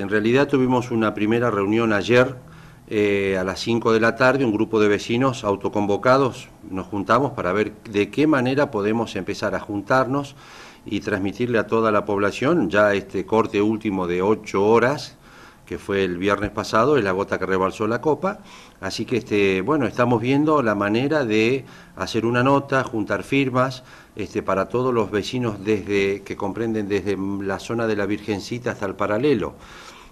En realidad tuvimos una primera reunión ayer eh, a las 5 de la tarde, un grupo de vecinos autoconvocados, nos juntamos para ver de qué manera podemos empezar a juntarnos y transmitirle a toda la población ya este corte último de 8 horas que fue el viernes pasado, es la gota que rebalsó la copa. Así que este, bueno, estamos viendo la manera de hacer una nota, juntar firmas, este, para todos los vecinos desde, que comprenden desde la zona de la Virgencita hasta el paralelo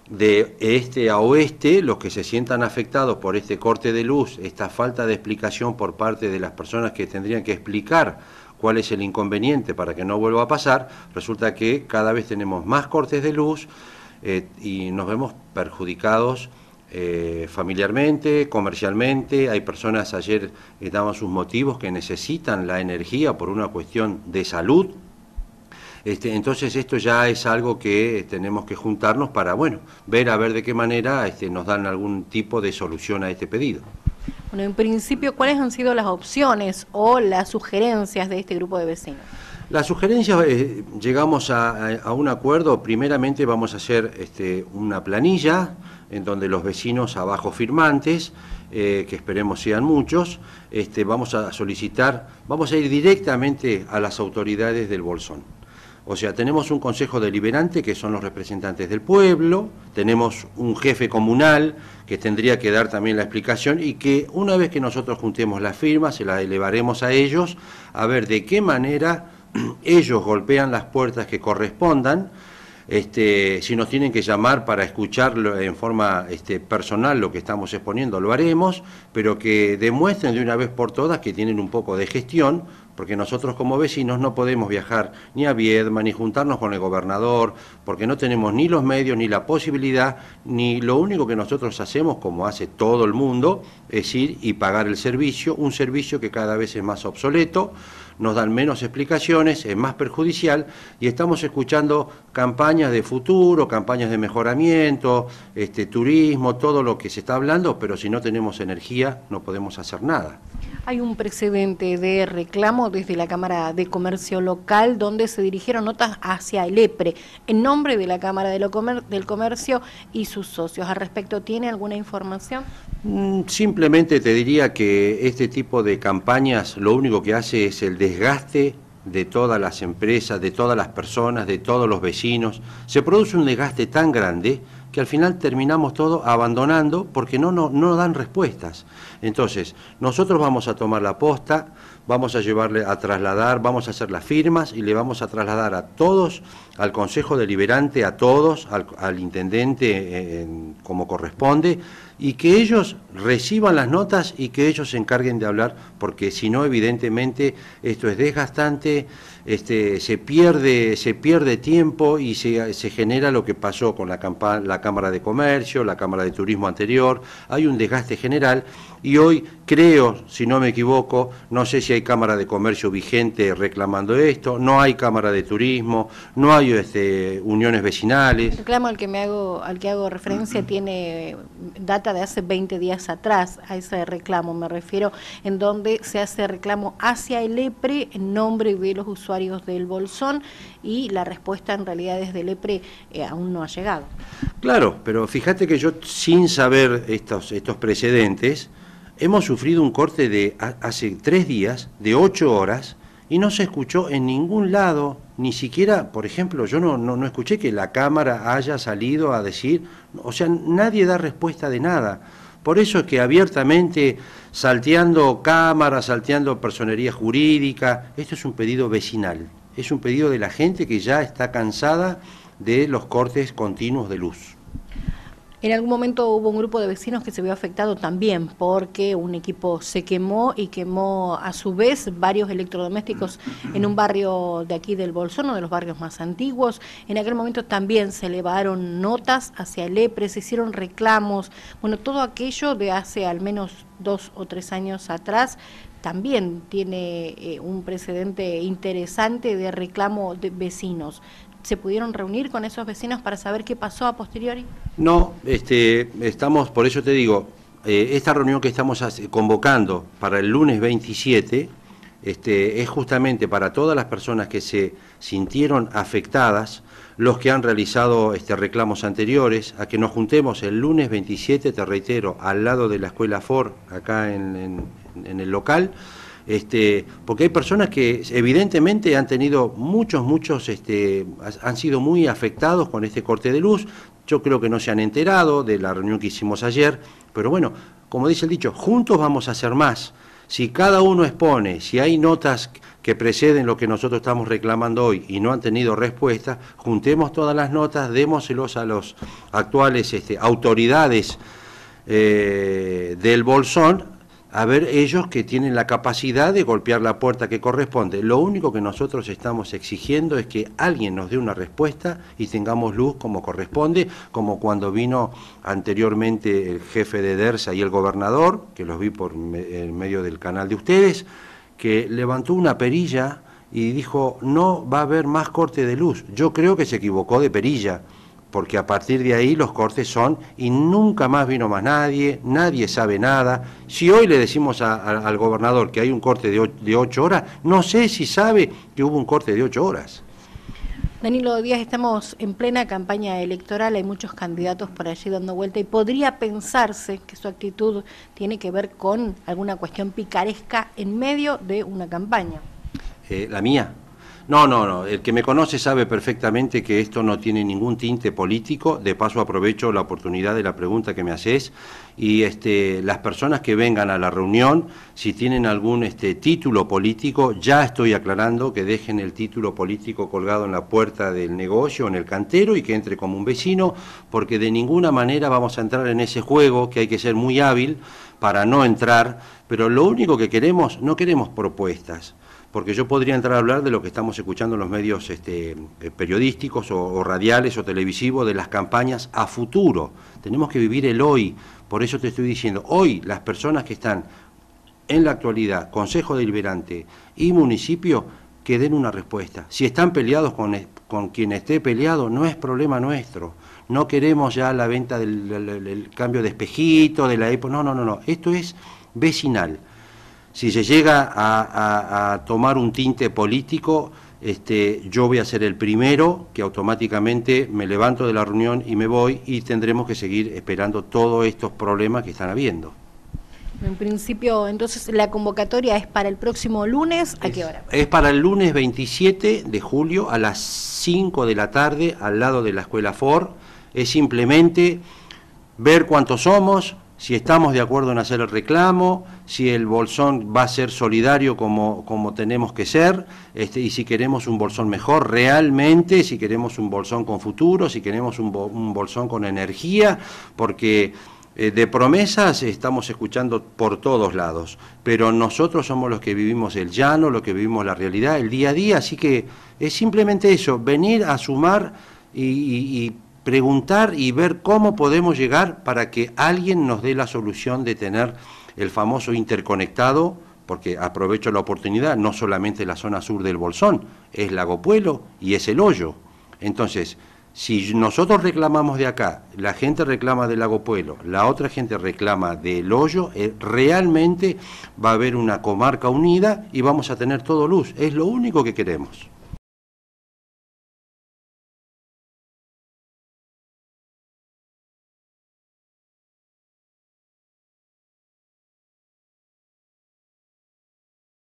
de este a oeste, los que se sientan afectados por este corte de luz, esta falta de explicación por parte de las personas que tendrían que explicar cuál es el inconveniente para que no vuelva a pasar, resulta que cada vez tenemos más cortes de luz eh, y nos vemos perjudicados eh, familiarmente, comercialmente. Hay personas ayer que eh, daban sus motivos que necesitan la energía por una cuestión de salud este, entonces esto ya es algo que eh, tenemos que juntarnos para, bueno, ver a ver de qué manera este, nos dan algún tipo de solución a este pedido. Bueno, en principio, ¿cuáles han sido las opciones o las sugerencias de este grupo de vecinos? Las sugerencias, eh, llegamos a, un acuerdo, primeramente vamos a hacer este, una planilla en donde los vecinos abajo firmantes, eh, que esperemos sean muchos, vamos a solicitar, vamos a ir directamente a las autoridades del Bolsón. O sea, tenemos un consejo deliberante que son los representantes del pueblo, tenemos un jefe comunal que tendría que dar también la explicación y que una vez que nosotros juntemos las firmas, se las elevaremos a ellos a ver de qué manera ellos golpean las puertas que correspondan. Este, si nos tienen que llamar para escucharlo en forma este, personal lo que estamos exponiendo, lo haremos, pero que demuestren de una vez por todas que tienen un poco de gestión porque nosotros como vecinos no podemos viajar ni a Viedma, ni juntarnos con el gobernador, porque no tenemos ni los medios, ni la posibilidad, ni lo único que nosotros hacemos, como hace todo el mundo, es ir y pagar el servicio, un servicio que cada vez es más obsoleto, nos dan menos explicaciones, es más perjudicial, y estamos escuchando campañas de futuro, campañas de mejoramiento, este, turismo, todo lo que se está hablando, pero si no tenemos energía no podemos hacer nada. Hay un precedente de reclamo desde la Cámara de Comercio Local donde se dirigieron notas hacia el EPRE en nombre de la Cámara de lo del Comercio y sus socios. ¿Al respecto tiene alguna información? Mm, simplemente te diría que este tipo de campañas lo único que hace es el desgaste de todas las empresas, de todas las personas, de todos los vecinos. Se produce un desgaste tan grande que al final terminamos todo abandonando porque no, no, dan respuestas. Entonces, nosotros vamos a tomar la posta, vamos a llevarle a trasladar, vamos a hacer las firmas y le vamos a trasladar a todos, al Consejo Deliberante, a todos, al, Intendente eh, como corresponde, y que ellos reciban las notas y que ellos se encarguen de hablar, porque si no, evidentemente, esto es desgastante, este, se, pierde, se pierde tiempo y se, genera lo que pasó con la, la Cámara de Comercio, la Cámara de Turismo anterior, hay un desgaste general y hoy creo, si no me equivoco, no sé si hay Cámara de Comercio vigente reclamando esto, no hay Cámara de Turismo, no hay este, uniones vecinales. El reclamo al que, me hago, al que hago referencia tiene data de hace 20 días atrás, a ese reclamo me refiero, en donde se hace reclamo hacia el EPRE en nombre de los usuarios del Bolsón y la respuesta en realidad desde el EPRE eh, aún no ha llegado. Claro, pero fíjate que yo sin saber estos, estos precedentes, Hemos sufrido un corte de hace tres días, de ocho horas, y no se escuchó en ningún lado, ni siquiera, por ejemplo, yo no, no, escuché que la Cámara haya salido a decir, o sea, nadie da respuesta de nada. Por eso es que abiertamente, salteando cámaras, salteando personería jurídica, esto es un pedido vecinal, es un pedido de la gente que ya está cansada de los cortes continuos de luz. En algún momento hubo un grupo de vecinos que se vio afectado también porque un equipo se quemó y quemó a su vez varios electrodomésticos en un barrio de aquí del Bolsón, uno de los barrios más antiguos. En aquel momento también se elevaron notas hacia Lepres, se hicieron reclamos, bueno, todo aquello de hace al menos dos o tres años atrás también tiene eh, un precedente interesante de reclamo de vecinos. ¿Se pudieron reunir con esos vecinos para saber qué pasó a posteriori? No, este, estamos, por eso te digo, eh, esta reunión que estamos convocando para el lunes 27 este, es justamente para todas las personas que se sintieron afectadas, los que han realizado este, reclamos anteriores, a que nos juntemos el lunes 27, te reitero, al lado de la escuela Ford, acá en el local este, porque hay personas que evidentemente han tenido muchos, muchos, este, han sido muy afectados con este corte de luz. Yo creo que no se han enterado de la reunión que hicimos ayer, pero bueno, como dice el dicho, juntos vamos a hacer más. Si cada uno expone, si hay notas que preceden lo que nosotros estamos reclamando hoy y no han tenido respuesta, juntemos todas las notas, démoselos a los actuales este, autoridades eh, del Bolsón a ver ellos que tienen la capacidad de golpear la puerta que corresponde. Lo único que nosotros estamos exigiendo es que alguien nos dé una respuesta y tengamos luz como corresponde, como cuando vino anteriormente el jefe de DERSA y el gobernador, que los vi por medio del canal de ustedes, que levantó una perilla y dijo, no va a haber más corte de luz. Yo creo que se equivocó de perilla porque a partir de ahí los cortes son y nunca más vino más nadie, nadie sabe nada. Si hoy le decimos al gobernador que hay un corte de, ocho horas, no sé si sabe que hubo un corte de ocho horas. Danilo Díaz, estamos en plena campaña electoral, hay muchos candidatos por allí dando vuelta y podría pensarse que su actitud tiene que ver con alguna cuestión picaresca en medio de una campaña. Eh, ¿La mía? No, no, no. El que me conoce sabe perfectamente que esto no tiene ningún tinte político. De paso aprovecho la oportunidad de la pregunta que me haces y este, las personas que vengan a la reunión, si tienen algún este, título político, ya estoy aclarando que dejen el título político colgado en la puerta del negocio, en el cantero y que entre como un vecino, porque de ninguna manera vamos a entrar en ese juego que hay que ser muy hábil para no entrar. Pero lo único que queremos, no queremos propuestas porque yo podría entrar a hablar de lo que estamos escuchando en los medios este, eh, periodísticos o, radiales o televisivos, de las campañas a futuro. Tenemos que vivir el hoy. Por eso te estoy diciendo, hoy las personas que están en la actualidad, Consejo Deliberante y municipio, que den una respuesta. Si están peleados con, con quien esté peleado, no es problema nuestro. No queremos ya la venta del cambio de espejito, de la época. No, no, no, no. Esto es vecinal si se llega a, tomar un tinte político, este, yo voy a ser el primero que automáticamente me levanto de la reunión y me voy y tendremos que seguir esperando todos estos problemas que están habiendo. En principio, entonces, la convocatoria es para el próximo lunes, ¿a qué hora? Es, para el lunes 27 de julio a las 5 de la tarde al lado de la escuela Ford. Es simplemente ver cuántos somos, si estamos de acuerdo en hacer el reclamo, si el bolsón va a ser solidario como, como tenemos que ser, este, y si queremos un bolsón mejor realmente, si queremos un bolsón con futuro, si queremos un, bolsón con energía, porque eh, de promesas estamos escuchando por todos lados, pero nosotros somos los que vivimos el llano, los que vivimos la realidad, el día a día, así que es simplemente eso, venir a sumar y preguntar y ver cómo podemos llegar para que alguien nos dé la solución de tener el famoso interconectado, porque aprovecho la oportunidad, no solamente la zona sur del Bolsón, es Lago Lagopuelo y es el hoyo. Entonces, si nosotros reclamamos de acá, la gente reclama del Lago Pueblo, la otra gente reclama del hoyo, eh, realmente va a haber una comarca unida y vamos a tener todo luz. Es lo único que queremos.